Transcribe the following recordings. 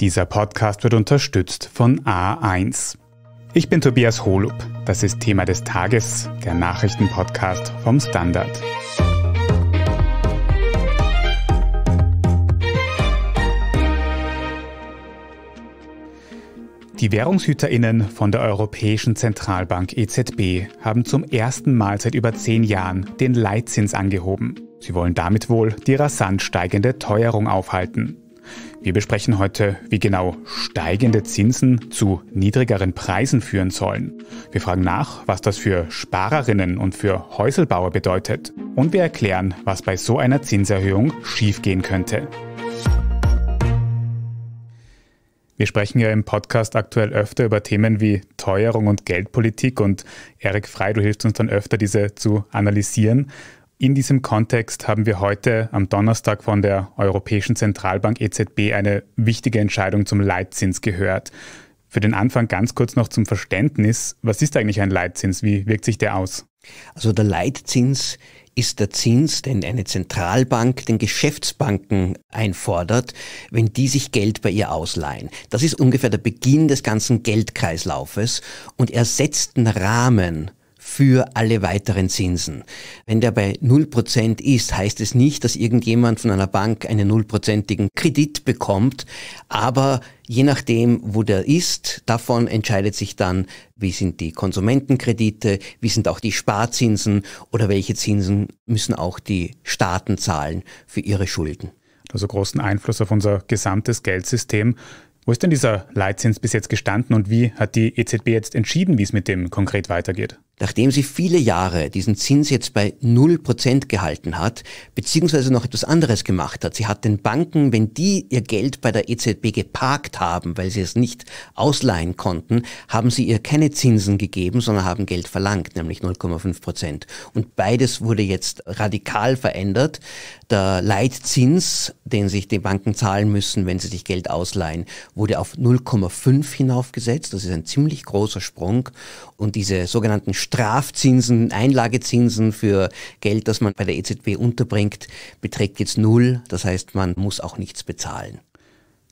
Dieser Podcast wird unterstützt von A1. Ich bin Tobias Holub. Das ist Thema des Tages, der Nachrichtenpodcast vom Standard. Die Währungshüterinnen von der Europäischen Zentralbank EZB haben zum ersten Mal seit über zehn Jahren den Leitzins angehoben. Sie wollen damit wohl die rasant steigende Teuerung aufhalten. Wir besprechen heute, wie genau steigende Zinsen zu niedrigeren Preisen führen sollen. Wir fragen nach, was das für Sparerinnen und für Häuselbauer bedeutet. Und wir erklären, was bei so einer Zinserhöhung schiefgehen könnte. Wir sprechen ja im Podcast aktuell öfter über Themen wie Teuerung und Geldpolitik und Erik Frey, du hilfst uns dann öfter, diese zu analysieren. In diesem Kontext haben wir heute am Donnerstag von der Europäischen Zentralbank EZB eine wichtige Entscheidung zum Leitzins gehört. Für den Anfang ganz kurz noch zum Verständnis, was ist eigentlich ein Leitzins? Wie wirkt sich der aus? Also der Leitzins ist der Zins, den eine Zentralbank den Geschäftsbanken einfordert, wenn die sich Geld bei ihr ausleihen. Das ist ungefähr der Beginn des ganzen Geldkreislaufes und er setzt einen Rahmen für alle weiteren Zinsen. Wenn der bei 0% ist, heißt es nicht, dass irgendjemand von einer Bank einen nullprozentigen Kredit bekommt, aber je nachdem, wo der ist, davon entscheidet sich dann, wie sind die Konsumentenkredite, wie sind auch die Sparzinsen oder welche Zinsen müssen auch die Staaten zahlen für ihre Schulden. Also großen Einfluss auf unser gesamtes Geldsystem. Wo ist denn dieser Leitzins bis jetzt gestanden und wie hat die EZB jetzt entschieden, wie es mit dem konkret weitergeht? Nachdem sie viele Jahre diesen Zins jetzt bei 0% gehalten hat, beziehungsweise noch etwas anderes gemacht hat, sie hat den Banken, wenn die ihr Geld bei der EZB geparkt haben, weil sie es nicht ausleihen konnten, haben sie ihr keine Zinsen gegeben, sondern haben Geld verlangt, nämlich 0,5%. Und beides wurde jetzt radikal verändert. Der Leitzins, den sich die Banken zahlen müssen, wenn sie sich Geld ausleihen, wurde auf 0,5 hinaufgesetzt. Das ist ein ziemlich großer Sprung. Und diese sogenannten Strafzinsen, Einlagezinsen für Geld, das man bei der EZB unterbringt, beträgt jetzt null. Das heißt, man muss auch nichts bezahlen.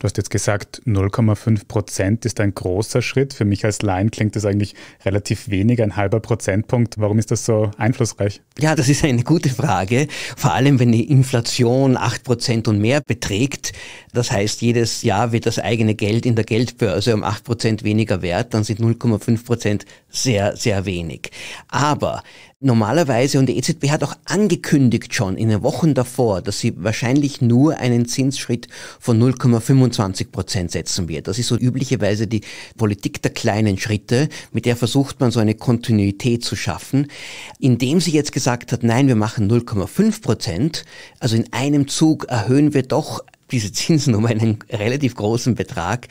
Du hast jetzt gesagt, 0,5 Prozent ist ein großer Schritt. Für mich als Laien klingt das eigentlich relativ wenig, ein halber Prozentpunkt. Warum ist das so einflussreich? Ja, das ist eine gute Frage. Vor allem, wenn die Inflation 8 Prozent und mehr beträgt, das heißt, jedes Jahr wird das eigene Geld in der Geldbörse um 8% weniger wert, dann sind 0,5% sehr, sehr wenig. Aber normalerweise, und die EZB hat auch angekündigt schon in den Wochen davor, dass sie wahrscheinlich nur einen Zinsschritt von 0,25 Prozent setzen wird. Das ist so üblicherweise die Politik der kleinen Schritte, mit der versucht man so eine Kontinuität zu schaffen. Indem sie jetzt gesagt hat, nein, wir machen 0,5 Prozent, also in einem Zug erhöhen wir doch diese Zinsen um einen relativ großen Betrag,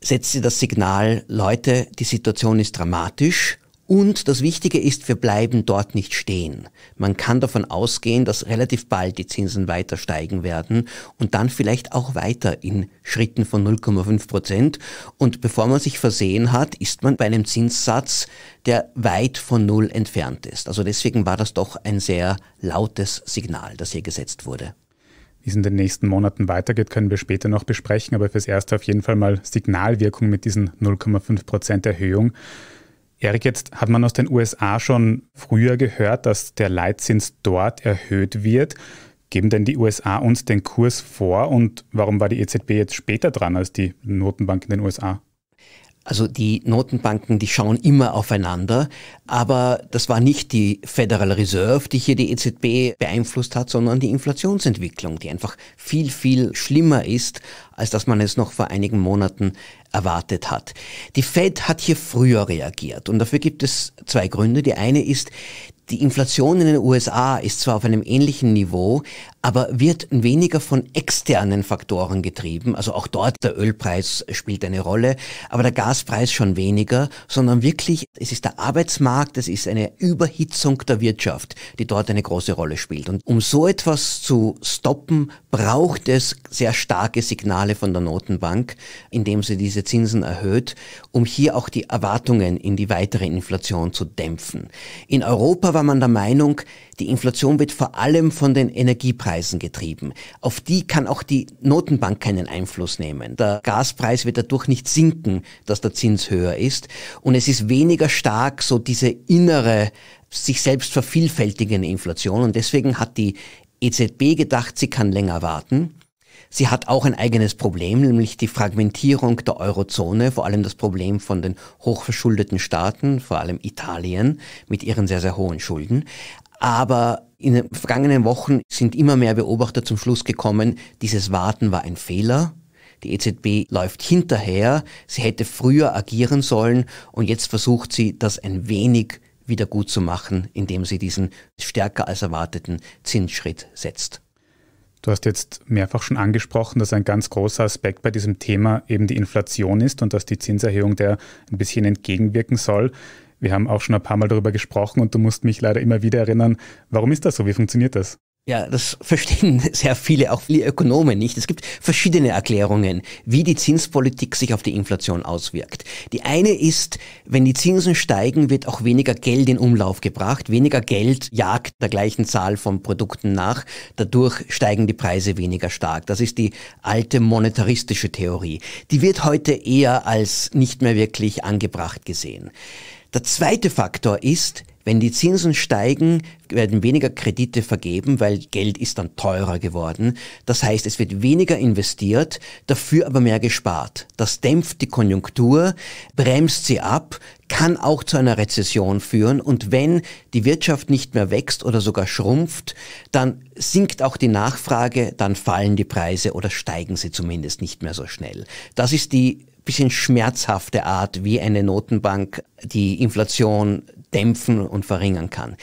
setzt sie das Signal, Leute, die Situation ist dramatisch und das Wichtige ist, wir bleiben dort nicht stehen. Man kann davon ausgehen, dass relativ bald die Zinsen weiter steigen werden und dann vielleicht auch weiter in Schritten von 0,5 Prozent. Und bevor man sich versehen hat, ist man bei einem Zinssatz, der weit von Null entfernt ist. Also deswegen war das doch ein sehr lautes Signal, das hier gesetzt wurde. Wie es in den nächsten Monaten weitergeht, können wir später noch besprechen, aber fürs Erste auf jeden Fall mal Signalwirkung mit diesen 0,5 Prozent Erhöhung. Erik, jetzt hat man aus den USA schon früher gehört, dass der Leitzins dort erhöht wird. Geben denn die USA uns den Kurs vor und warum war die EZB jetzt später dran als die Notenbank in den USA? Also die Notenbanken, die schauen immer aufeinander, aber das war nicht die Federal Reserve, die hier die EZB beeinflusst hat, sondern die Inflationsentwicklung, die einfach viel, viel schlimmer ist, als dass man es noch vor einigen Monaten erwartet hat. Die Fed hat hier früher reagiert und dafür gibt es zwei Gründe. Die eine ist, die Inflation in den USA ist zwar auf einem ähnlichen Niveau, aber wird weniger von externen Faktoren getrieben. Also auch dort der Ölpreis spielt eine Rolle, aber der Gaspreis schon weniger, sondern wirklich, es ist der Arbeitsmarkt, es ist eine Überhitzung der Wirtschaft, die dort eine große Rolle spielt. Und um so etwas zu stoppen, braucht es sehr starke Signale Signale von der Notenbank, indem sie diese Zinsen erhöht, um hier auch die Erwartungen in die weitere Inflation zu dämpfen. In Europa war man der Meinung, die Inflation wird vor allem von den Energiepreisen getrieben. Auf die kann auch die Notenbank keinen Einfluss nehmen. Der Gaspreis wird dadurch nicht sinken, dass der Zins höher ist. Und es ist weniger stark so diese innere, sich selbst vervielfältigende Inflation. Und deswegen hat die EZB gedacht, sie kann länger warten. Sie hat auch ein eigenes Problem, nämlich die Fragmentierung der Eurozone, vor allem das Problem von den hochverschuldeten Staaten, vor allem Italien mit ihren sehr, sehr hohen Schulden. Aber in den vergangenen Wochen sind immer mehr Beobachter zum Schluss gekommen, dieses Warten war ein Fehler. Die EZB läuft hinterher, sie hätte früher agieren sollen und jetzt versucht sie, das ein wenig wieder gut zu machen, indem sie diesen stärker als erwarteten Zinsschritt setzt. Du hast jetzt mehrfach schon angesprochen, dass ein ganz großer Aspekt bei diesem Thema eben die Inflation ist und dass die Zinserhöhung der ein bisschen entgegenwirken soll. Wir haben auch schon ein paar Mal darüber gesprochen und du musst mich leider immer wieder erinnern, warum ist das so? Wie funktioniert das? Ja, das verstehen sehr viele, auch viele Ökonomen nicht. Es gibt verschiedene Erklärungen, wie die Zinspolitik sich auf die Inflation auswirkt. Die eine ist, wenn die Zinsen steigen, wird auch weniger Geld in Umlauf gebracht. Weniger Geld jagt der gleichen Zahl von Produkten nach. Dadurch steigen die Preise weniger stark. Das ist die alte monetaristische Theorie. Die wird heute eher als nicht mehr wirklich angebracht gesehen. Der zweite Faktor ist, wenn die Zinsen steigen, werden weniger Kredite vergeben, weil Geld ist dann teurer geworden. Das heißt, es wird weniger investiert, dafür aber mehr gespart. Das dämpft die Konjunktur, bremst sie ab, kann auch zu einer Rezession führen. Und wenn die Wirtschaft nicht mehr wächst oder sogar schrumpft, dann sinkt auch die Nachfrage, dann fallen die Preise oder steigen sie zumindest nicht mehr so schnell. Das ist die bisschen schmerzhafte Art, wie eine Notenbank die Inflation dämpfen und verringern kann.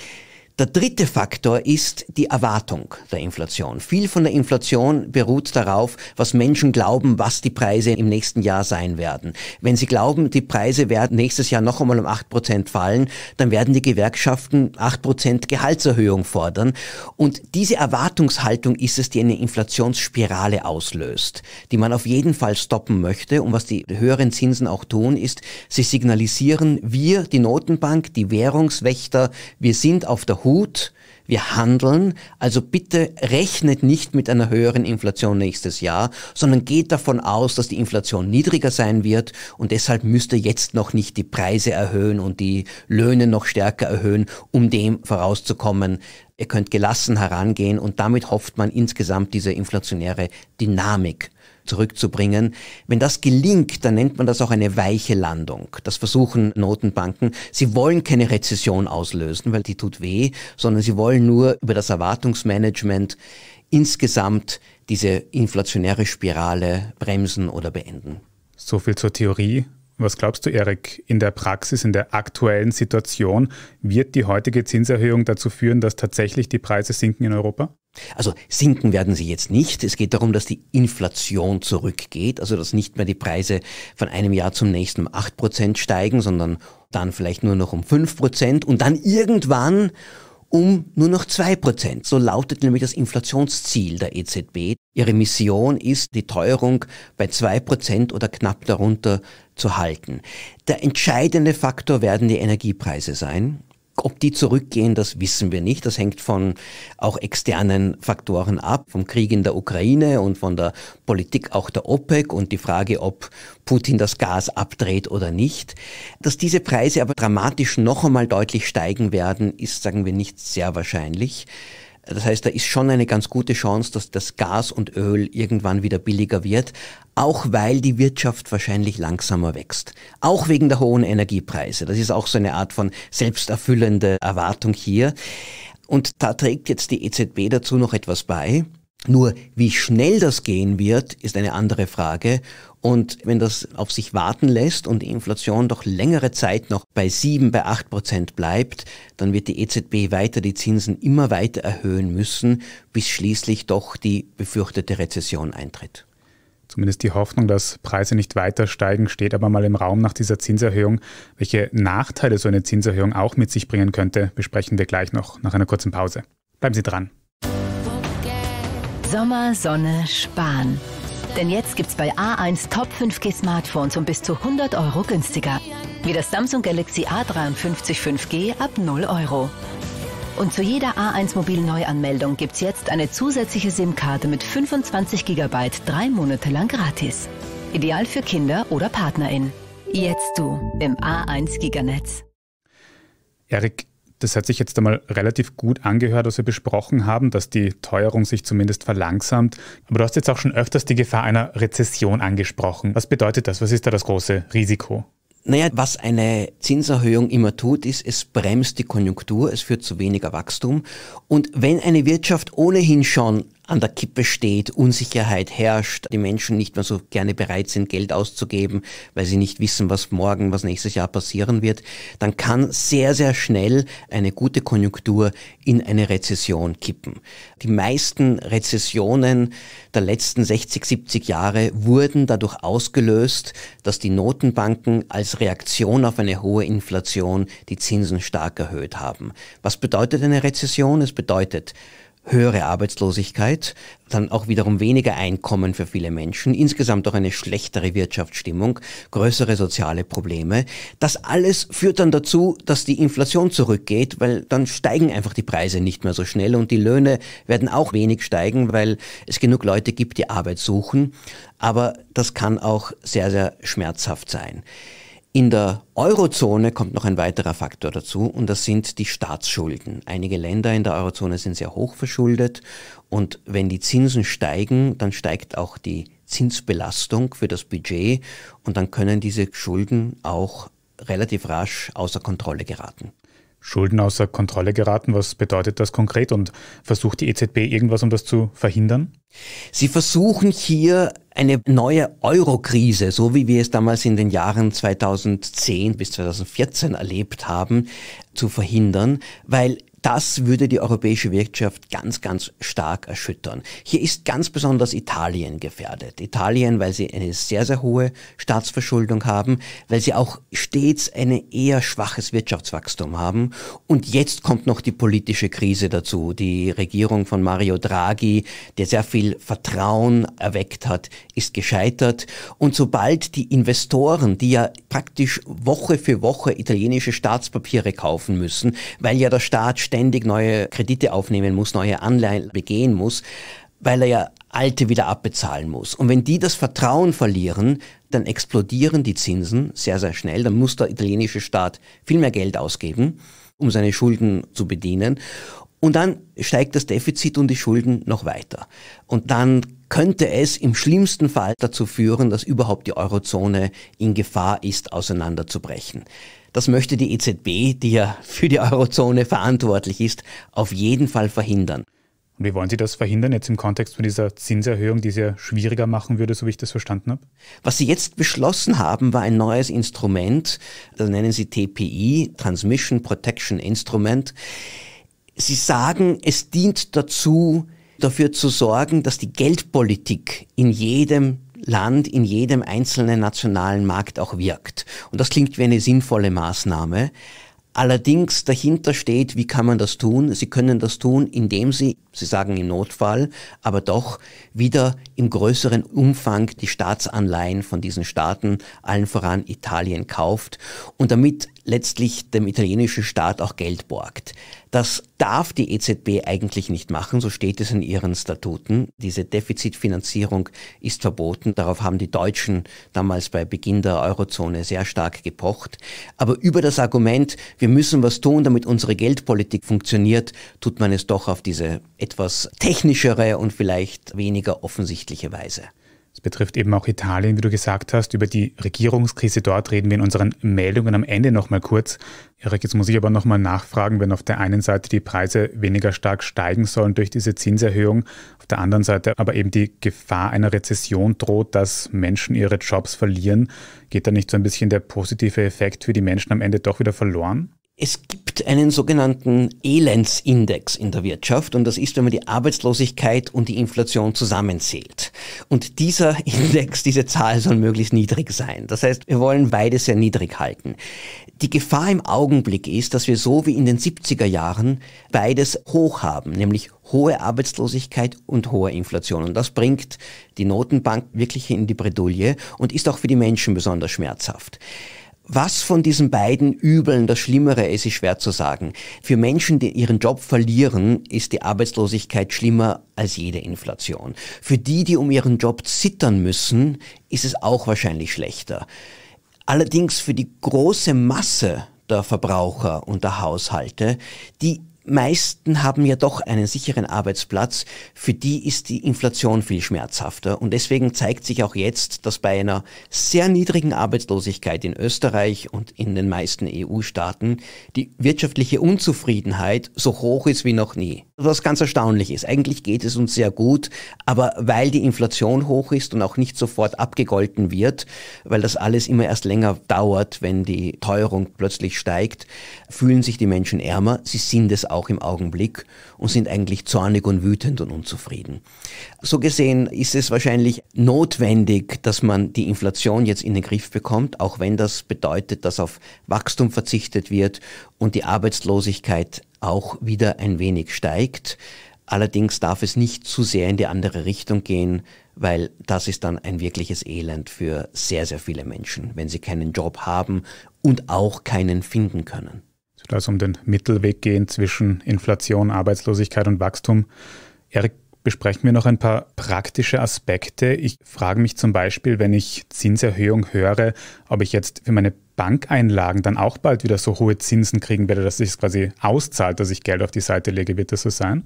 Der dritte Faktor ist die Erwartung der Inflation. Viel von der Inflation beruht darauf, was Menschen glauben, was die Preise im nächsten Jahr sein werden. Wenn sie glauben, die Preise werden nächstes Jahr noch einmal um acht Prozent fallen, dann werden die Gewerkschaften acht Prozent Gehaltserhöhung fordern. Und diese Erwartungshaltung ist es, die eine Inflationsspirale auslöst, die man auf jeden Fall stoppen möchte. Und was die höheren Zinsen auch tun, ist, sie signalisieren, wir, die Notenbank, die Währungswächter, wir sind auf der gut, wir handeln, also bitte rechnet nicht mit einer höheren Inflation nächstes Jahr, sondern geht davon aus, dass die Inflation niedriger sein wird und deshalb müsst ihr jetzt noch nicht die Preise erhöhen und die Löhne noch stärker erhöhen, um dem vorauszukommen. Ihr könnt gelassen herangehen und damit hofft man insgesamt diese inflationäre Dynamik zurückzubringen. Wenn das gelingt, dann nennt man das auch eine weiche Landung. Das versuchen Notenbanken. Sie wollen keine Rezession auslösen, weil die tut weh, sondern sie wollen nur über das Erwartungsmanagement insgesamt diese inflationäre Spirale bremsen oder beenden. So viel zur Theorie. Was glaubst du, Erik, in der Praxis, in der aktuellen Situation, wird die heutige Zinserhöhung dazu führen, dass tatsächlich die Preise sinken in Europa? Also sinken werden sie jetzt nicht. Es geht darum, dass die Inflation zurückgeht, also dass nicht mehr die Preise von einem Jahr zum nächsten um 8% steigen, sondern dann vielleicht nur noch um 5% und dann irgendwann um nur noch 2%. So lautet nämlich das Inflationsziel der EZB. Ihre Mission ist, die Teuerung bei zwei Prozent oder knapp darunter zu halten. Der entscheidende Faktor werden die Energiepreise sein. Ob die zurückgehen, das wissen wir nicht. Das hängt von auch externen Faktoren ab, vom Krieg in der Ukraine und von der Politik auch der OPEC und die Frage, ob Putin das Gas abdreht oder nicht. Dass diese Preise aber dramatisch noch einmal deutlich steigen werden, ist, sagen wir, nicht sehr wahrscheinlich. Das heißt, da ist schon eine ganz gute Chance, dass das Gas und Öl irgendwann wieder billiger wird, auch weil die Wirtschaft wahrscheinlich langsamer wächst. Auch wegen der hohen Energiepreise. Das ist auch so eine Art von selbsterfüllende Erwartung hier. Und da trägt jetzt die EZB dazu noch etwas bei. Nur wie schnell das gehen wird, ist eine andere Frage. Und wenn das auf sich warten lässt und die Inflation doch längere Zeit noch bei 7, bei 8 Prozent bleibt, dann wird die EZB weiter die Zinsen immer weiter erhöhen müssen, bis schließlich doch die befürchtete Rezession eintritt. Zumindest die Hoffnung, dass Preise nicht weiter steigen, steht aber mal im Raum nach dieser Zinserhöhung. Welche Nachteile so eine Zinserhöhung auch mit sich bringen könnte, besprechen wir gleich noch nach einer kurzen Pause. Bleiben Sie dran. Sommer, Sonne, Spahn. Denn jetzt gibt's bei A1 Top 5G Smartphones um bis zu 100 Euro günstiger. Wie das Samsung Galaxy A53 5G ab 0 Euro. Und zu jeder A1 Mobil Neuanmeldung gibt's jetzt eine zusätzliche SIM-Karte mit 25 GB drei Monate lang gratis. Ideal für Kinder oder PartnerInnen. Jetzt du im A1 Giganetz. Erik, das hat sich jetzt einmal relativ gut angehört, was wir besprochen haben, dass die Teuerung sich zumindest verlangsamt. Aber du hast jetzt auch schon öfters die Gefahr einer Rezession angesprochen. Was bedeutet das? Was ist da das große Risiko? Naja, was eine Zinserhöhung immer tut, ist, es bremst die Konjunktur, es führt zu weniger Wachstum. Und wenn eine Wirtschaft ohnehin schon an der Kippe steht, Unsicherheit herrscht, die Menschen nicht mehr so gerne bereit sind, Geld auszugeben, weil sie nicht wissen, was morgen, was nächstes Jahr passieren wird, dann kann sehr, sehr schnell eine gute Konjunktur in eine Rezession kippen. Die meisten Rezessionen der letzten 60, 70 Jahre wurden dadurch ausgelöst, dass die Notenbanken als Reaktion auf eine hohe Inflation die Zinsen stark erhöht haben. Was bedeutet eine Rezession? Es bedeutet, höhere Arbeitslosigkeit, dann auch wiederum weniger Einkommen für viele Menschen, insgesamt auch eine schlechtere Wirtschaftsstimmung, größere soziale Probleme. Das alles führt dann dazu, dass die Inflation zurückgeht, weil dann steigen einfach die Preise nicht mehr so schnell und die Löhne werden auch wenig steigen, weil es genug Leute gibt, die Arbeit suchen. Aber das kann auch sehr, sehr schmerzhaft sein. In der Eurozone kommt noch ein weiterer Faktor dazu und das sind die Staatsschulden. Einige Länder in der Eurozone sind sehr hoch verschuldet und wenn die Zinsen steigen, dann steigt auch die Zinsbelastung für das Budget und dann können diese Schulden auch relativ rasch außer Kontrolle geraten. Schulden außer Kontrolle geraten. Was bedeutet das konkret und versucht die EZB irgendwas, um das zu verhindern? Sie versuchen hier eine neue Euro-Krise, so wie wir es damals in den Jahren 2010 bis 2014 erlebt haben, zu verhindern, weil das würde die europäische Wirtschaft ganz, ganz stark erschüttern. Hier ist ganz besonders Italien gefährdet. Italien, weil sie eine sehr, sehr hohe Staatsverschuldung haben, weil sie auch stets ein eher schwaches Wirtschaftswachstum haben. Und jetzt kommt noch die politische Krise dazu. Die Regierung von Mario Draghi, der sehr viel Vertrauen erweckt hat, ist gescheitert. Und sobald die Investoren, die ja praktisch Woche für Woche italienische Staatspapiere kaufen müssen, weil ja der Staat ständig neue Kredite aufnehmen muss, neue Anleihen begehen muss, weil er ja alte wieder abbezahlen muss. Und wenn die das Vertrauen verlieren, dann explodieren die Zinsen sehr, sehr schnell. Dann muss der italienische Staat viel mehr Geld ausgeben, um seine Schulden zu bedienen. Und dann steigt das Defizit und die Schulden noch weiter. Und dann könnte es im schlimmsten Fall dazu führen, dass überhaupt die Eurozone in Gefahr ist, auseinanderzubrechen. Das möchte die EZB, die ja für die Eurozone verantwortlich ist, auf jeden Fall verhindern. Und wie wollen Sie das verhindern jetzt im Kontext von dieser Zinserhöhung, die es ja schwieriger machen würde, so wie ich das verstanden habe? Was Sie jetzt beschlossen haben, war ein neues Instrument, das nennen Sie TPI, Transmission Protection Instrument. Sie sagen, es dient dazu, dafür zu sorgen, dass die Geldpolitik in jedem Land in jedem einzelnen nationalen Markt auch wirkt. Und das klingt wie eine sinnvolle Maßnahme. Allerdings dahinter steht, wie kann man das tun? Sie können das tun, indem Sie, Sie sagen im Notfall, aber doch wieder im größeren Umfang die Staatsanleihen von diesen Staaten, allen voran Italien, kauft und damit letztlich dem italienischen Staat auch Geld borgt. Das darf die EZB eigentlich nicht machen, so steht es in ihren Statuten. Diese Defizitfinanzierung ist verboten. Darauf haben die Deutschen damals bei Beginn der Eurozone sehr stark gepocht. Aber über das Argument, wir müssen was tun, damit unsere Geldpolitik funktioniert, tut man es doch auf diese etwas technischere und vielleicht weniger offensichtliche Weise. Es betrifft eben auch Italien, wie du gesagt hast. Über die Regierungskrise dort reden wir in unseren Meldungen am Ende nochmal kurz. Erik, jetzt muss ich aber nochmal nachfragen, wenn auf der einen Seite die Preise weniger stark steigen sollen durch diese Zinserhöhung, auf der anderen Seite aber eben die Gefahr einer Rezession droht, dass Menschen ihre Jobs verlieren, geht da nicht so ein bisschen der positive Effekt für die Menschen am Ende doch wieder verloren? Es gibt einen sogenannten Elendsindex in der Wirtschaft und das ist, wenn man die Arbeitslosigkeit und die Inflation zusammenzählt. Und dieser Index, diese Zahl soll möglichst niedrig sein. Das heißt, wir wollen beide sehr niedrig halten. Die Gefahr im Augenblick ist, dass wir so wie in den 70er Jahren beides hoch haben, nämlich hohe Arbeitslosigkeit und hohe Inflation. Und das bringt die Notenbank wirklich in die Bredouille und ist auch für die Menschen besonders schmerzhaft. Was von diesen beiden Übeln das Schlimmere ist, ist schwer zu sagen. Für Menschen, die ihren Job verlieren, ist die Arbeitslosigkeit schlimmer als jede Inflation. Für die, die um ihren Job zittern müssen, ist es auch wahrscheinlich schlechter. Allerdings für die große Masse der Verbraucher und der Haushalte, die meisten haben ja doch einen sicheren Arbeitsplatz. Für die ist die Inflation viel schmerzhafter. Und deswegen zeigt sich auch jetzt, dass bei einer sehr niedrigen Arbeitslosigkeit in Österreich und in den meisten EU-Staaten die wirtschaftliche Unzufriedenheit so hoch ist wie noch nie. Was ganz erstaunlich ist. Eigentlich geht es uns sehr gut, aber weil die Inflation hoch ist und auch nicht sofort abgegolten wird, weil das alles immer erst länger dauert, wenn die Teuerung plötzlich steigt, fühlen sich die Menschen ärmer. Sie sind es auch auch im Augenblick und sind eigentlich zornig und wütend und unzufrieden. So gesehen ist es wahrscheinlich notwendig, dass man die Inflation jetzt in den Griff bekommt, auch wenn das bedeutet, dass auf Wachstum verzichtet wird und die Arbeitslosigkeit auch wieder ein wenig steigt. Allerdings darf es nicht zu sehr in die andere Richtung gehen, weil das ist dann ein wirkliches Elend für sehr, sehr viele Menschen, wenn sie keinen Job haben und auch keinen finden können also um den Mittelweg gehen zwischen Inflation, Arbeitslosigkeit und Wachstum. Erik, besprechen wir noch ein paar praktische Aspekte. Ich frage mich zum Beispiel, wenn ich Zinserhöhung höre, ob ich jetzt für meine Bankeinlagen dann auch bald wieder so hohe Zinsen kriegen werde, dass ich es quasi auszahlt, dass ich Geld auf die Seite lege. Wird das so sein?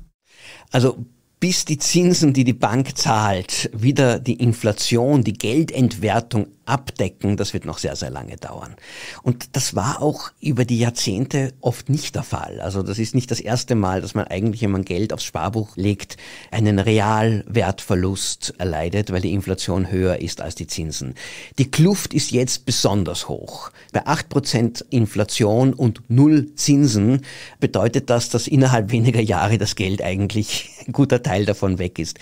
Also bis die Zinsen, die die Bank zahlt, wieder die Inflation, die Geldentwertung abdecken, das wird noch sehr, sehr lange dauern. Und das war auch über die Jahrzehnte oft nicht der Fall. Also das ist nicht das erste Mal, dass man eigentlich, wenn man Geld aufs Sparbuch legt, einen Realwertverlust erleidet, weil die Inflation höher ist als die Zinsen. Die Kluft ist jetzt besonders hoch. Bei acht Prozent Inflation und null Zinsen bedeutet das, dass innerhalb weniger Jahre das Geld eigentlich ein guter Teil Teil davon weg ist.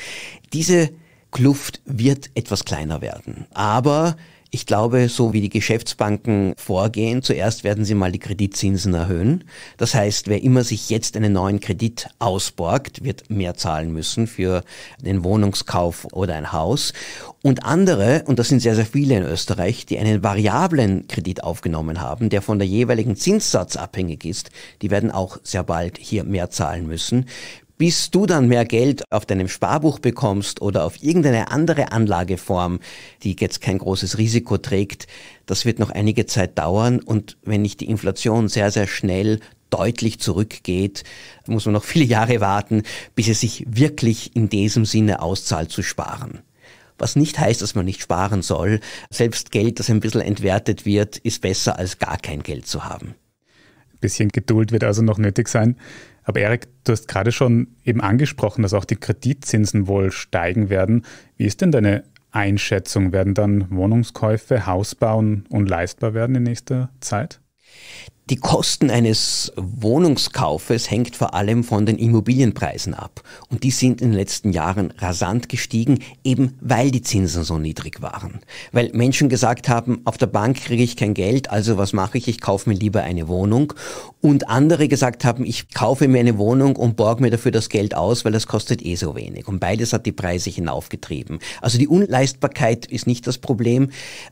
Diese Kluft wird etwas kleiner werden. Aber ich glaube, so wie die Geschäftsbanken vorgehen, zuerst werden sie mal die Kreditzinsen erhöhen. Das heißt, wer immer sich jetzt einen neuen Kredit ausborgt, wird mehr zahlen müssen für den Wohnungskauf oder ein Haus. Und andere, und das sind sehr, sehr viele in Österreich, die einen variablen Kredit aufgenommen haben, der von der jeweiligen Zinssatz abhängig ist, die werden auch sehr bald hier mehr zahlen müssen bis du dann mehr Geld auf deinem Sparbuch bekommst oder auf irgendeine andere Anlageform, die jetzt kein großes Risiko trägt, das wird noch einige Zeit dauern und wenn nicht die Inflation sehr, sehr schnell deutlich zurückgeht, muss man noch viele Jahre warten, bis es sich wirklich in diesem Sinne auszahlt zu sparen. Was nicht heißt, dass man nicht sparen soll. Selbst Geld, das ein bisschen entwertet wird, ist besser als gar kein Geld zu haben. Ein bisschen Geduld wird also noch nötig sein. Aber Erik, du hast gerade schon eben angesprochen, dass auch die Kreditzinsen wohl steigen werden. Wie ist denn deine Einschätzung? Werden dann Wohnungskäufe, Hausbauen leistbar werden in nächster Zeit? Die Kosten eines Wohnungskaufes hängt vor allem von den Immobilienpreisen ab. Und die sind in den letzten Jahren rasant gestiegen, eben weil die Zinsen so niedrig waren. Weil Menschen gesagt haben, auf der Bank kriege ich kein Geld, also was mache ich? Ich kaufe mir lieber eine Wohnung. Und andere gesagt haben, ich kaufe mir eine Wohnung und borge mir dafür das Geld aus, weil das kostet eh so wenig. Und beides hat die Preise hinaufgetrieben. Also die Unleistbarkeit ist nicht das Problem.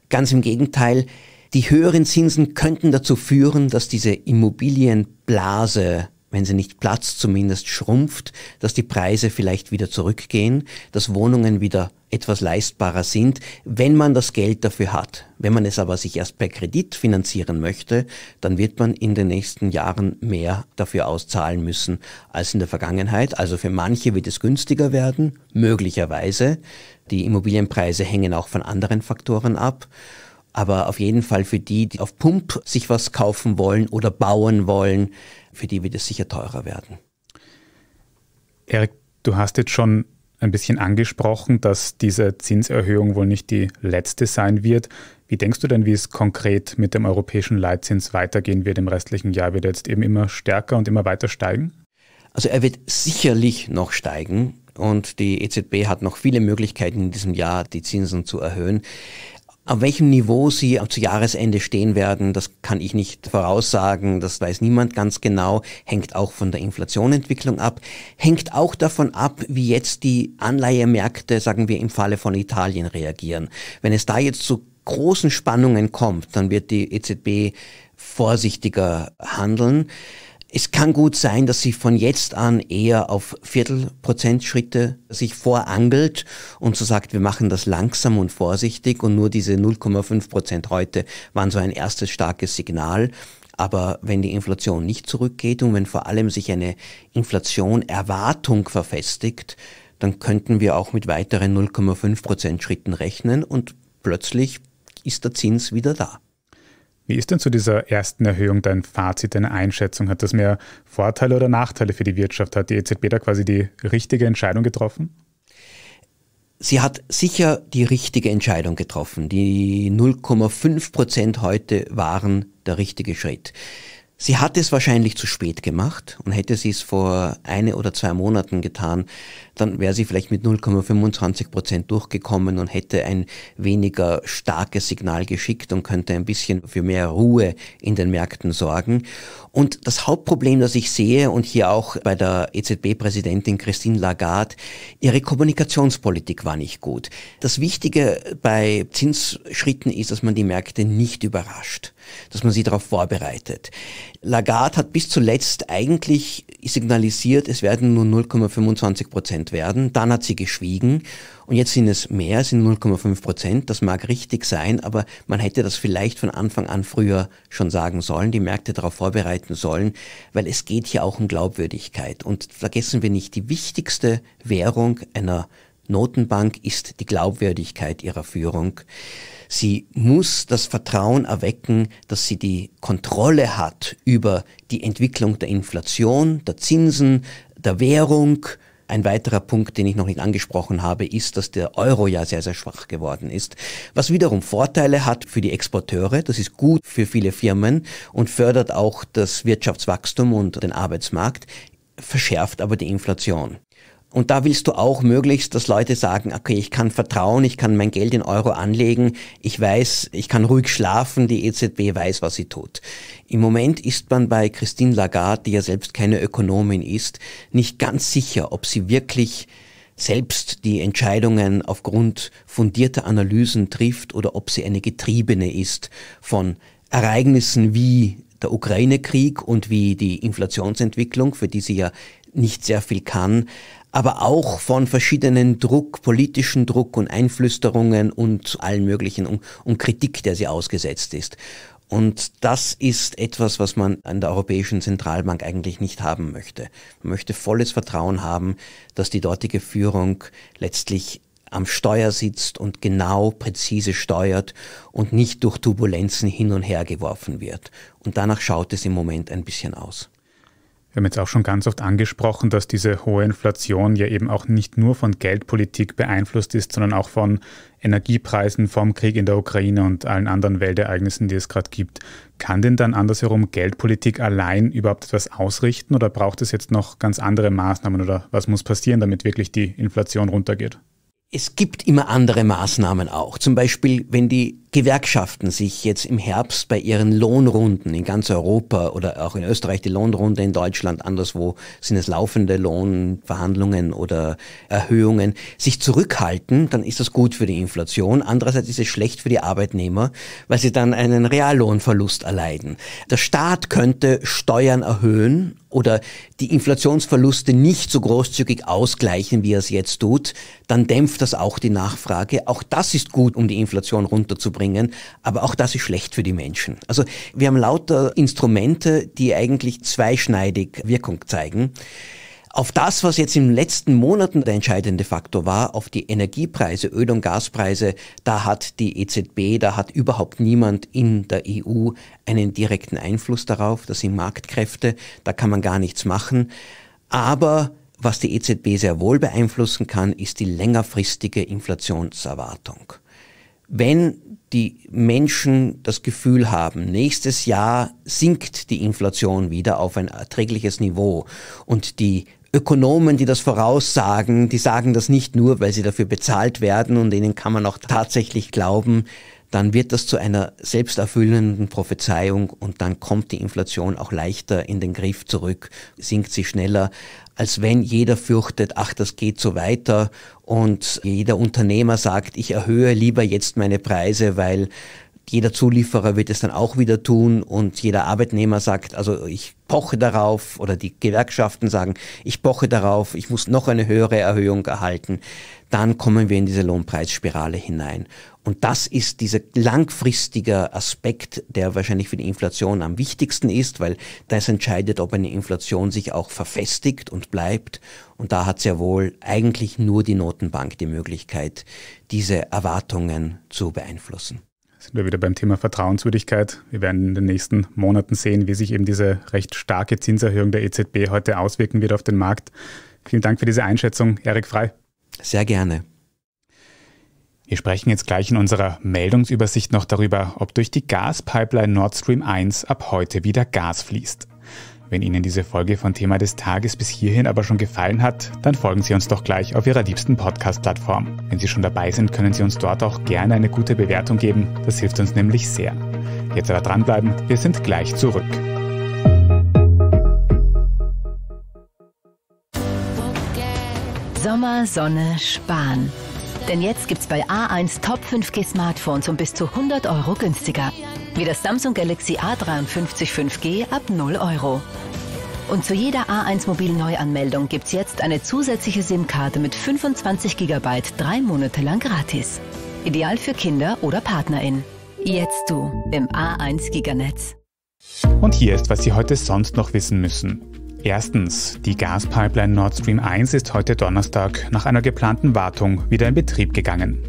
Ganz im Gegenteil. Die höheren Zinsen könnten dazu führen, dass diese Immobilienblase wenn sie nicht platzt, zumindest schrumpft, dass die Preise vielleicht wieder zurückgehen, dass Wohnungen wieder etwas leistbarer sind, wenn man das Geld dafür hat. Wenn man es aber sich erst per Kredit finanzieren möchte, dann wird man in den nächsten Jahren mehr dafür auszahlen müssen als in der Vergangenheit. Also für manche wird es günstiger werden, möglicherweise. Die Immobilienpreise hängen auch von anderen Faktoren ab. Aber auf jeden Fall für die, die auf Pump sich was kaufen wollen oder bauen wollen, für die wird es sicher teurer werden. Erik, du hast jetzt schon ein bisschen angesprochen, dass diese Zinserhöhung wohl nicht die letzte sein wird. Wie denkst du denn, wie es konkret mit dem europäischen Leitzins weitergehen wird im restlichen Jahr? Wird er jetzt eben immer stärker und immer weiter steigen? Also er wird sicherlich noch steigen und die EZB hat noch viele Möglichkeiten in diesem Jahr, die Zinsen zu erhöhen. Auf welchem Niveau sie zu Jahresende stehen werden, das kann ich nicht voraussagen, das weiß niemand ganz genau, hängt auch von der Inflationentwicklung ab, hängt auch davon ab, wie jetzt die Anleihemärkte, sagen wir im Falle von Italien, reagieren. Wenn es da jetzt zu großen Spannungen kommt, dann wird die EZB vorsichtiger handeln. Es kann gut sein, dass sie von jetzt an eher auf Viertelprozentschritte sich vorangelt und so sagt, wir machen das langsam und vorsichtig und nur diese 0,5 Prozent heute waren so ein erstes starkes Signal. Aber wenn die Inflation nicht zurückgeht und wenn vor allem sich eine Inflation-Erwartung verfestigt, dann könnten wir auch mit weiteren 0,5 Prozentschritten rechnen und plötzlich ist der Zins wieder da. Wie ist denn zu dieser ersten Erhöhung dein Fazit, deine Einschätzung? Hat das mehr Vorteile oder Nachteile für die Wirtschaft? Hat die EZB da quasi die richtige Entscheidung getroffen? Sie hat sicher die richtige Entscheidung getroffen. Die 0,5 Prozent heute waren der richtige Schritt. Sie hat es wahrscheinlich zu spät gemacht und hätte sie es vor eine oder zwei Monaten getan, dann wäre sie vielleicht mit 0,25 Prozent durchgekommen und hätte ein weniger starkes Signal geschickt und könnte ein bisschen für mehr Ruhe in den Märkten sorgen. Und das Hauptproblem, das ich sehe und hier auch bei der EZB-Präsidentin Christine Lagarde, ihre Kommunikationspolitik war nicht gut. Das Wichtige bei Zinsschritten ist, dass man die Märkte nicht überrascht, dass man sie darauf vorbereitet. Lagarde hat bis zuletzt eigentlich signalisiert, es werden nur 0,25 Prozent werden. Dann hat sie geschwiegen und jetzt sind es mehr, sind 0,5 Prozent. Das mag richtig sein, aber man hätte das vielleicht von Anfang an früher schon sagen sollen, die Märkte darauf vorbereiten sollen, weil es geht hier auch um Glaubwürdigkeit. Und vergessen wir nicht, die wichtigste Währung einer Notenbank ist die Glaubwürdigkeit ihrer Führung. Sie muss das Vertrauen erwecken, dass sie die Kontrolle hat über die Entwicklung der Inflation, der Zinsen, der Währung, ein weiterer Punkt, den ich noch nicht angesprochen habe, ist, dass der Euro ja sehr, sehr schwach geworden ist, was wiederum Vorteile hat für die Exporteure, das ist gut für viele Firmen und fördert auch das Wirtschaftswachstum und den Arbeitsmarkt, verschärft aber die Inflation. Und da willst du auch möglichst, dass Leute sagen, okay, ich kann vertrauen, ich kann mein Geld in Euro anlegen, ich weiß, ich kann ruhig schlafen, die EZB weiß, was sie tut. Im Moment ist man bei Christine Lagarde, die ja selbst keine Ökonomin ist, nicht ganz sicher, ob sie wirklich selbst die Entscheidungen aufgrund fundierter Analysen trifft oder ob sie eine getriebene ist von Ereignissen wie der Ukraine-Krieg und wie die Inflationsentwicklung, für die sie ja nicht sehr viel kann, aber auch von verschiedenen Druck, politischen Druck und Einflüsterungen und allen möglichen und, um, Kritik, der sie ausgesetzt ist. Und das ist etwas, was man an der Europäischen Zentralbank eigentlich nicht haben möchte. Man möchte volles Vertrauen haben, dass die dortige Führung letztlich am Steuer sitzt und genau präzise steuert und nicht durch Turbulenzen hin und her geworfen wird. Und danach schaut es im Moment ein bisschen aus. Wir haben jetzt auch schon ganz oft angesprochen, dass diese hohe Inflation ja eben auch nicht nur von Geldpolitik beeinflusst ist, sondern auch von Energiepreisen, vom Krieg in der Ukraine und allen anderen Weltereignissen, die es gerade gibt. Kann denn dann andersherum Geldpolitik allein überhaupt etwas ausrichten oder braucht es jetzt noch ganz andere Maßnahmen oder was muss passieren, damit wirklich die Inflation runtergeht? es gibt immer andere Maßnahmen auch. Zum Beispiel, wenn die Gewerkschaften sich jetzt im Herbst bei ihren Lohnrunden in ganz Europa oder auch in Österreich die Lohnrunde, in Deutschland anderswo sind es laufende Lohnverhandlungen oder Erhöhungen, sich zurückhalten, dann ist das gut für die Inflation. Andererseits ist es schlecht für die Arbeitnehmer, weil sie dann einen Reallohnverlust erleiden. Der Staat könnte Steuern erhöhen oder die Inflationsverluste nicht so großzügig ausgleichen, wie er es jetzt tut, dann dämpft das auch die Nachfrage. Auch das ist gut, um die Inflation runterzubringen bringen, aber auch das ist schlecht für die Menschen. Also wir haben lauter Instrumente, die eigentlich zweischneidig Wirkung zeigen. Auf das, was jetzt in den letzten Monaten der entscheidende Faktor war, auf die Energiepreise, Öl- und Gaspreise, da hat die EZB, da hat überhaupt niemand in der EU einen direkten Einfluss darauf. Das sind Marktkräfte, da kann man gar nichts machen. Aber was die EZB sehr wohl beeinflussen kann, ist die längerfristige Inflationserwartung. Wenn die Menschen das Gefühl haben, nächstes Jahr sinkt die Inflation wieder auf ein erträgliches Niveau und die Ökonomen, die das voraussagen, die sagen das nicht nur, weil sie dafür bezahlt werden und ihnen kann man auch tatsächlich glauben, dann wird das zu einer selbsterfüllenden Prophezeiung und dann kommt die Inflation auch leichter in den Griff zurück, sinkt sie schneller, als wenn jeder fürchtet, ach, das geht so weiter und jeder Unternehmer sagt, ich erhöhe lieber jetzt meine Preise, weil jeder Zulieferer wird es dann auch wieder tun und jeder Arbeitnehmer sagt, also ich poche darauf oder die Gewerkschaften sagen, ich poche darauf, ich muss noch eine höhere Erhöhung erhalten, dann kommen wir in diese Lohnpreisspirale hinein. Und das ist dieser langfristige Aspekt, der wahrscheinlich für die Inflation am wichtigsten ist, weil das entscheidet, ob eine Inflation sich auch verfestigt und bleibt. Und da hat sehr wohl eigentlich nur die Notenbank die Möglichkeit, diese Erwartungen zu beeinflussen sind wir wieder beim Thema Vertrauenswürdigkeit. Wir werden in den nächsten Monaten sehen, wie sich eben diese recht starke Zinserhöhung der EZB heute auswirken wird auf den Markt. Vielen Dank für diese Einschätzung, Erik Frei. Sehr gerne. Wir sprechen jetzt gleich in unserer Meldungsübersicht noch darüber, ob durch die Gaspipeline Nord Stream 1 ab heute wieder Gas fließt. Wenn Ihnen diese Folge von Thema des Tages bis hierhin aber schon gefallen hat, dann folgen Sie uns doch gleich auf Ihrer liebsten Podcast-Plattform. Wenn Sie schon dabei sind, können Sie uns dort auch gerne eine gute Bewertung geben. Das hilft uns nämlich sehr. Jetzt aber dranbleiben, wir sind gleich zurück. Sommer, Sonne, Spahn. Denn jetzt gibt's bei A1 Top 5G Smartphones um bis zu 100 Euro günstiger. Wie das Samsung Galaxy A53 5G ab 0 Euro. Und zu jeder A1 Mobil Neuanmeldung gibt's jetzt eine zusätzliche SIM-Karte mit 25 GB drei Monate lang gratis. Ideal für Kinder oder PartnerInnen. Jetzt du im A1 Giganetz. Und hier ist, was Sie heute sonst noch wissen müssen. Erstens, die Gaspipeline Nord Stream 1 ist heute Donnerstag nach einer geplanten Wartung wieder in Betrieb gegangen.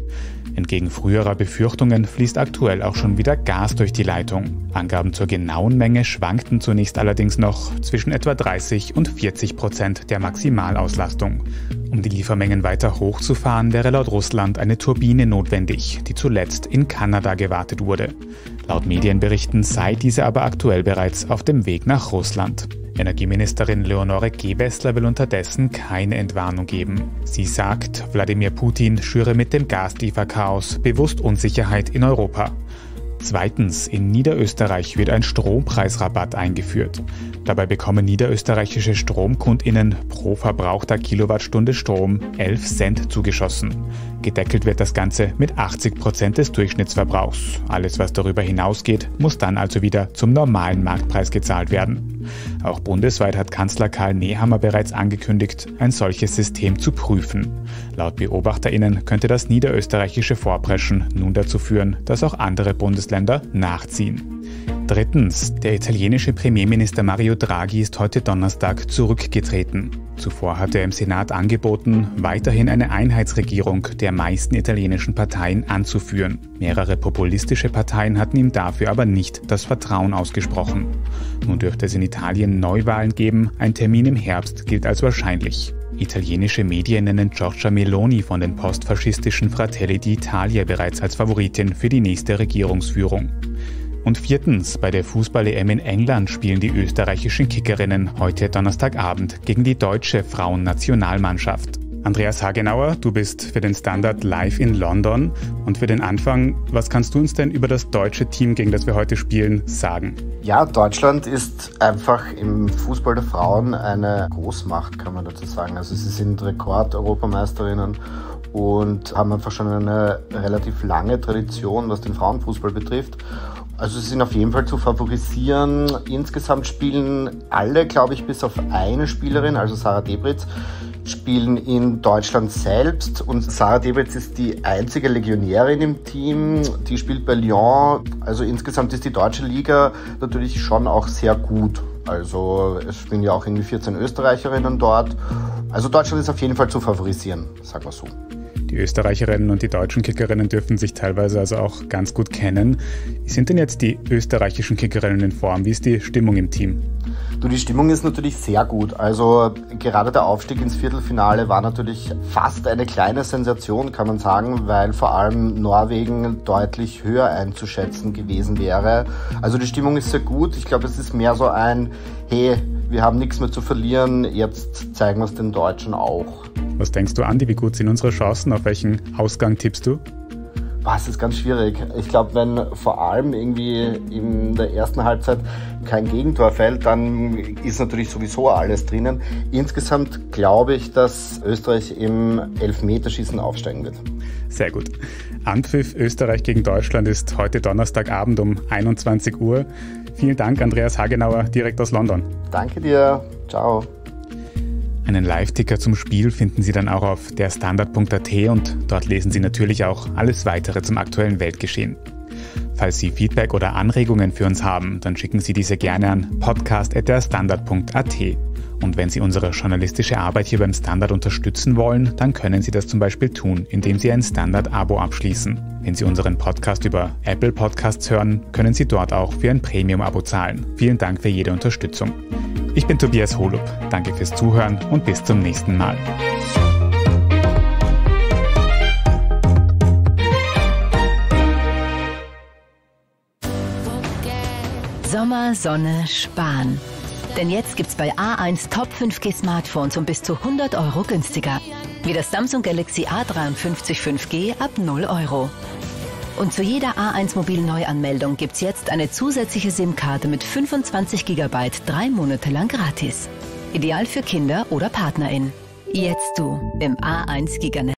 Entgegen früherer Befürchtungen fließt aktuell auch schon wieder Gas durch die Leitung. Angaben zur genauen Menge schwankten zunächst allerdings noch zwischen etwa 30 und 40 Prozent der Maximalauslastung. Um die Liefermengen weiter hochzufahren, wäre laut Russland eine Turbine notwendig, die zuletzt in Kanada gewartet wurde. Laut Medienberichten sei diese aber aktuell bereits auf dem Weg nach Russland. Energieministerin Leonore Gebessler will unterdessen keine Entwarnung geben. Sie sagt, Wladimir Putin schüre mit dem Gaslieferchaos bewusst Unsicherheit in Europa. Zweitens, in Niederösterreich wird ein Strompreisrabatt eingeführt. Dabei bekommen niederösterreichische Stromkundinnen pro verbrauchter Kilowattstunde Strom 11 Cent zugeschossen. Gedeckelt wird das Ganze mit 80% Prozent des Durchschnittsverbrauchs. Alles, was darüber hinausgeht, muss dann also wieder zum normalen Marktpreis gezahlt werden. Auch bundesweit hat Kanzler Karl Nehammer bereits angekündigt, ein solches System zu prüfen. Laut Beobachterinnen könnte das niederösterreichische Vorpreschen nun dazu führen, dass auch andere Bundesländer nachziehen. Drittens. Der italienische Premierminister Mario Draghi ist heute Donnerstag zurückgetreten. Zuvor hat er im Senat angeboten, weiterhin eine Einheitsregierung der meisten italienischen Parteien anzuführen. Mehrere populistische Parteien hatten ihm dafür aber nicht das Vertrauen ausgesprochen. Nun dürfte es in Italien Neuwahlen geben, ein Termin im Herbst gilt als wahrscheinlich. Italienische Medien nennen Giorgia Meloni von den postfaschistischen Fratelli d'Italia bereits als Favoritin für die nächste Regierungsführung. Und viertens, bei der Fußball-EM in England spielen die österreichischen Kickerinnen heute Donnerstagabend gegen die deutsche Frauennationalmannschaft. Andreas Hagenauer, du bist für den Standard live in London. Und für den Anfang, was kannst du uns denn über das deutsche Team, gegen das wir heute spielen, sagen? Ja, Deutschland ist einfach im Fußball der Frauen eine Großmacht, kann man dazu sagen. Also sie sind Rekord-Europameisterinnen und haben einfach schon eine relativ lange Tradition, was den Frauenfußball betrifft. Also sie sind auf jeden Fall zu favorisieren. Insgesamt spielen alle, glaube ich, bis auf eine Spielerin, also Sarah Debritz, spielen in Deutschland selbst. Und Sarah Debritz ist die einzige Legionärin im Team. Die spielt bei Lyon. Also insgesamt ist die deutsche Liga natürlich schon auch sehr gut. Also es spielen ja auch irgendwie 14 Österreicherinnen dort. Also Deutschland ist auf jeden Fall zu favorisieren, sagen wir so. Die Österreicherinnen und die deutschen Kickerinnen dürfen sich teilweise also auch ganz gut kennen. Wie sind denn jetzt die österreichischen Kickerinnen in Form? Wie ist die Stimmung im Team? Du, die Stimmung ist natürlich sehr gut. Also gerade der Aufstieg ins Viertelfinale war natürlich fast eine kleine Sensation, kann man sagen, weil vor allem Norwegen deutlich höher einzuschätzen gewesen wäre. Also die Stimmung ist sehr gut. Ich glaube, es ist mehr so ein, hey, wir haben nichts mehr zu verlieren, jetzt zeigen wir es den Deutschen auch. Was denkst du, Andi, wie gut sind unsere Chancen? Auf welchen Ausgang tippst du? Das ist ganz schwierig. Ich glaube, wenn vor allem irgendwie in der ersten Halbzeit kein Gegentor fällt, dann ist natürlich sowieso alles drinnen. Insgesamt glaube ich, dass Österreich im Elfmeterschießen aufsteigen wird. Sehr gut. Anpfiff Österreich gegen Deutschland ist heute Donnerstagabend um 21 Uhr. Vielen Dank, Andreas Hagenauer, direkt aus London. Danke dir. Ciao. Einen Live-Ticker zum Spiel finden Sie dann auch auf derstandard.at und dort lesen Sie natürlich auch alles weitere zum aktuellen Weltgeschehen. Falls Sie Feedback oder Anregungen für uns haben, dann schicken Sie diese gerne an podcast.derstandard.at. Und wenn Sie unsere journalistische Arbeit hier beim Standard unterstützen wollen, dann können Sie das zum Beispiel tun, indem Sie ein Standard-Abo abschließen. Wenn Sie unseren Podcast über Apple Podcasts hören, können Sie dort auch für ein Premium-Abo zahlen. Vielen Dank für jede Unterstützung. Ich bin Tobias Holub. Danke fürs Zuhören und bis zum nächsten Mal. Sommer, Sonne, Spahn. Denn jetzt gibt's bei A1 Top 5G Smartphones um bis zu 100 Euro günstiger. Wie das Samsung Galaxy A53 5G ab 0 Euro. Und zu jeder A1 Mobil Neuanmeldung gibt's jetzt eine zusätzliche SIM-Karte mit 25 GB drei Monate lang gratis. Ideal für Kinder oder PartnerInnen. Jetzt du im A1 Giganet.